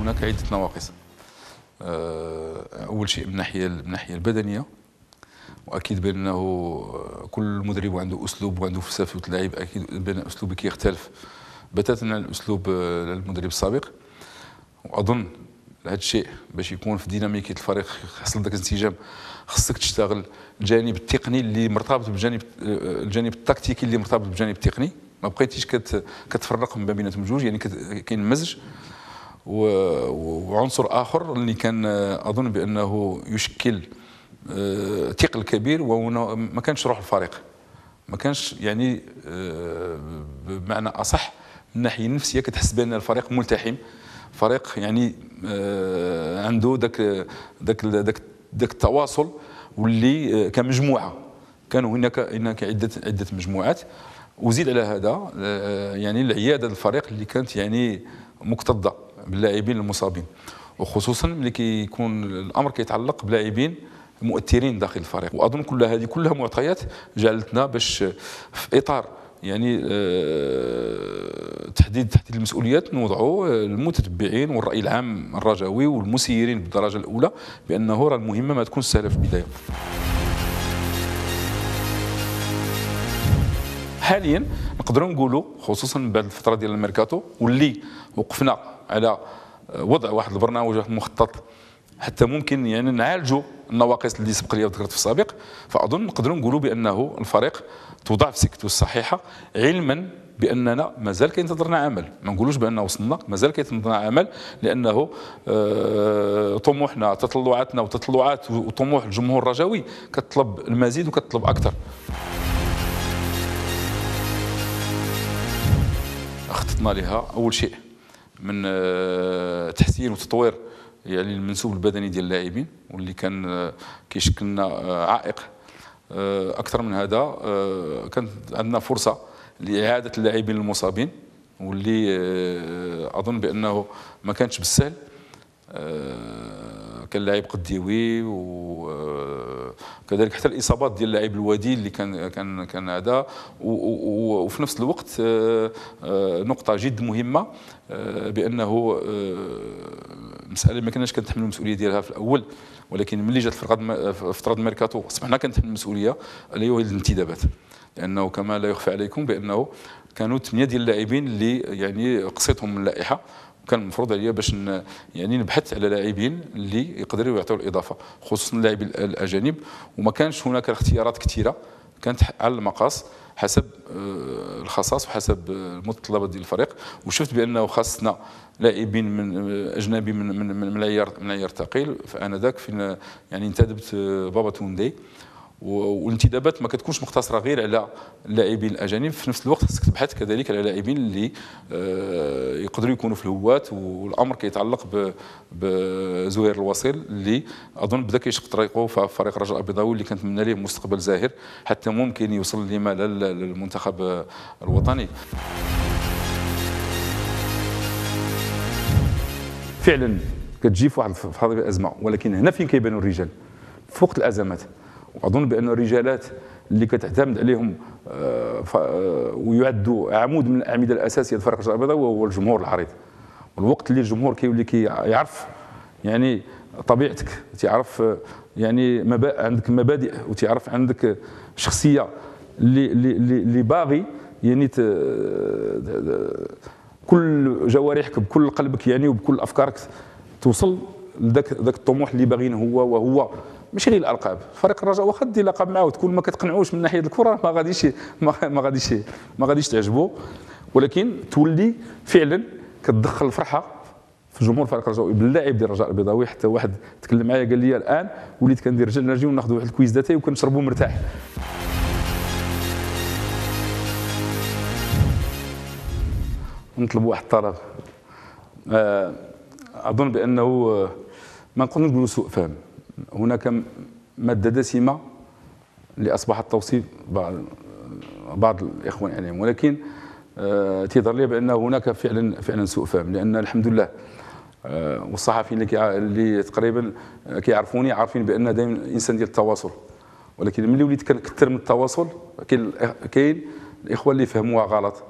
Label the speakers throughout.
Speaker 1: هناك عدة نواقص آه، أول شيء من ناحية من الناحية البدنية واكيد بانه كل مدرب عنده اسلوب وعنده فلسفه اللعب اكيد بان اسلوبه كيختلف بتاتا عن الاسلوب المدرب آه، السابق واظن هذا الشيء باش يكون في ديناميكيه الفريق يحصل ذاك الانسجام خصك تشتغل الجانب التقني اللي مرتبط بالجانب آه، الجانب التكتيكي اللي مرتبط بالجانب التقني ما بقيتيش كتفرق ما بيناتهم جوج يعني كاين مزج وعنصر اخر اللي كان آه، اظن بانه يشكل آه، ثقل كبير وهو ما كانش روح الفريق ما كانش يعني آه، بمعنى اصح من الناحيه النفسيه كتحس بان الفريق ملتحم فريق يعني عنده ذاك ذاك ذاك ذاك التواصل واللي كمجموعه كانوا هناك هناك عده عده مجموعات وزيد على هذا يعني العياده الفريق اللي كانت يعني مكتظه باللاعبين المصابين وخصوصا ملي كيكون الامر كيتعلق بلاعبين مؤثرين داخل الفريق واظن كل هذه كلها معطيات جعلتنا باش في اطار يعني آه، تحديد تحديد المسؤوليات نوضعوا آه، المتتبعين والراي العام الرجوي والمسيرين بالدرجه الاولى بانه راه المهمه ما تكونش سهله في البدايه حاليا نقدروا نقولوا خصوصا بعد الفتره ديال الميركاتو واللي وقفنا على وضع واحد البرنامج واحد المخطط حتى ممكن يعني نعالجوا النواقص اللي سبق لي ذكرت في السابق فاظن نقدروا نقولوا بانه الفريق توضع في سكته الصحيحه علما باننا مازال كينتظرنا عمل ما نقولوش بان وصلنا مازال كينتظرنا عمل لانه آه، طموحنا تطلعاتنا وتطلعات وطموح الجمهور الرجوي كتطلب المزيد وكتطلب اكثر خططنا لها اول شيء من آه، تحسين وتطوير يعني المنسوب البدني ديال اللاعبين واللي كان آه، كيشكل لنا آه، عائق اكثر من هذا كانت عندنا فرصه لاعاده اللاعبين المصابين واللي اظن بانه ما كانش بالسهل كان لاعب قديوي و كذلك حتى الاصابات ديال لاعب الوديل اللي كان كان كان هذا وفي نفس الوقت آه، آه، نقطه جد مهمه آه، بانه المساله ما كناش كنتحملوا المسؤوليه ديالها في الاول ولكن ملي جات فتره فتره الميركاتو اصبحنا كنتحملوا المسؤوليه اللي هو الانتدابات لانه كما لا يخفى عليكم بانه كانوا ثمانيه ديال اللاعبين اللي يعني قصيتهم من اللائحه كان المفروض عليا باش يعني نبحث على لاعبين اللي يقدروا يعطيو الاضافه خصوصا اللاعبين الاجانب وما كانش هناك اختيارات كثيره كانت على المقاس حسب آه، الخصائص وحسب آه، المتطلبات ديال الفريق وشفت بانه خاصنا لاعبين من آه، اجنبي من من من العيار من العيار ثقيل فانا ذاك فين يعني انتدبت بابا توندي والانتدابات ما كتكونش مقتصره غير على اللاعبين الاجانب في نفس الوقت خصك تبحث كذلك على لاعبين اللي آه، يقدروا يكونوا في الهوات والامر كيتعلق بزهير الوصيل اللي اظن بدا كيشق طريقه في فريق الرجاء البيضاوي اللي كنتمنى ليه مستقبل زاهر حتى ممكن يوصل لما لا للمنتخب الوطني فعلا كتجي في واحد في هذه الازمه ولكن هنا فين كيبانوا الرجال في وقت الازمات واظن بان الرجالات اللي كتعتمد عليهم آه، آه، ويعدوا عمود من الاعمده الاساسيه للفريق الشعب البيضاء هو الجمهور العريض والوقت اللي الجمهور كيولي كيعرف يعني طبيعتك تعرف آه، يعني مبا... عندك مبادئ وتيعرف عندك شخصيه اللي اللي اللي باغي يعني ت... كل جوارحك بكل قلبك يعني وبكل افكارك توصل ذاك ذاك الطموح اللي باغيين هو وهو ماشي غير الالقاب فريق الرجاء واخا دير لقب معاه وتكون ما كتقنعوش من ناحيه الكره ما غاديش ما غاديش ما غاديش تعجبو ولكن تولي فعلا كتدخل الفرحه في جمهور فريق الرجاء باللاعب ديال الرجاء البيضاوي حتى واحد تكلم معايا قال لي الان وليت كندير رجال نجي وناخذ واحد الكويز داتاي وكنشربو مرتاح نطلب واحد الطلب آه، اظن بانه ما نقولوش نقولوا سوء فهم هناك ماده دسمه اللي اصبحت توصيف بعض بعض الاخوان يعني ولكن آه، تظهر لي بان هناك فعلا فعلا سوء فهم لان الحمد لله آه، والصحفيين اللي اللي تقريبا آه، كيعرفوني عارفين بان دائما انسان ديال التواصل ولكن ملي وليت كنكثر من التواصل كاين الاخوه اللي فهموها غلط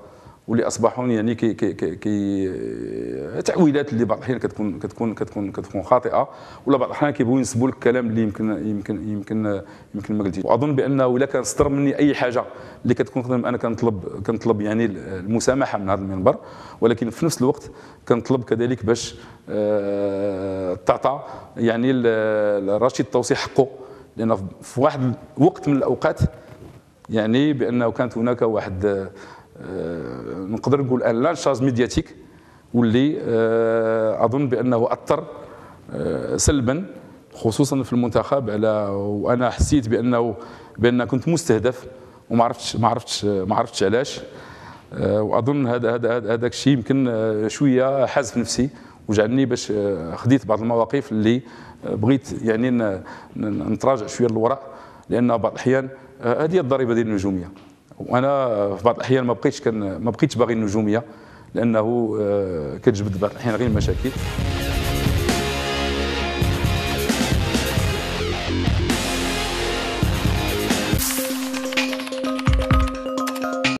Speaker 1: واللي اصبحوا يعني كي كي كي, كي آه، تعويلات اللي بعض الاحيان كتكون كتكون كتكون كتكون خاطئه ولا بعض الاحيان كيبغيو ينسبوا لك كلام اللي يمكن يمكن يمكن يمكن ما قلتيش واظن بانه الا كان صدر مني اي حاجه اللي كتكون انا كنطلب كنطلب يعني المسامحه من هذا المنبر ولكن في نفس الوقت كنطلب كذلك باش آه، تعطى يعني الرشيد التوصي حقه لان في واحد وقت من الاوقات يعني بانه كانت هناك واحد آه، آه، نقدر نقول ان لانشاز ميدياتيك واللي آه، اظن بانه اثر آه، سلبا خصوصا في المنتخب على وانا حسيت بانه بان كنت مستهدف وما عرفتش ما عرفتش ما عرفتش علاش واظن هذا هذا هذاك الشيء يمكن شويه حاز في نفسي وجعلني باش خديت بعض المواقف اللي بغيت يعني نتراجع شويه للوراء لان بعض الاحيان هذه الضريبه ديال النجوميه وانا في بعض الاحيان ما بقيتش كان ما بقيتش باغي النجوميه لانه آه، كتجبد بعض الاحيان غير المشاكل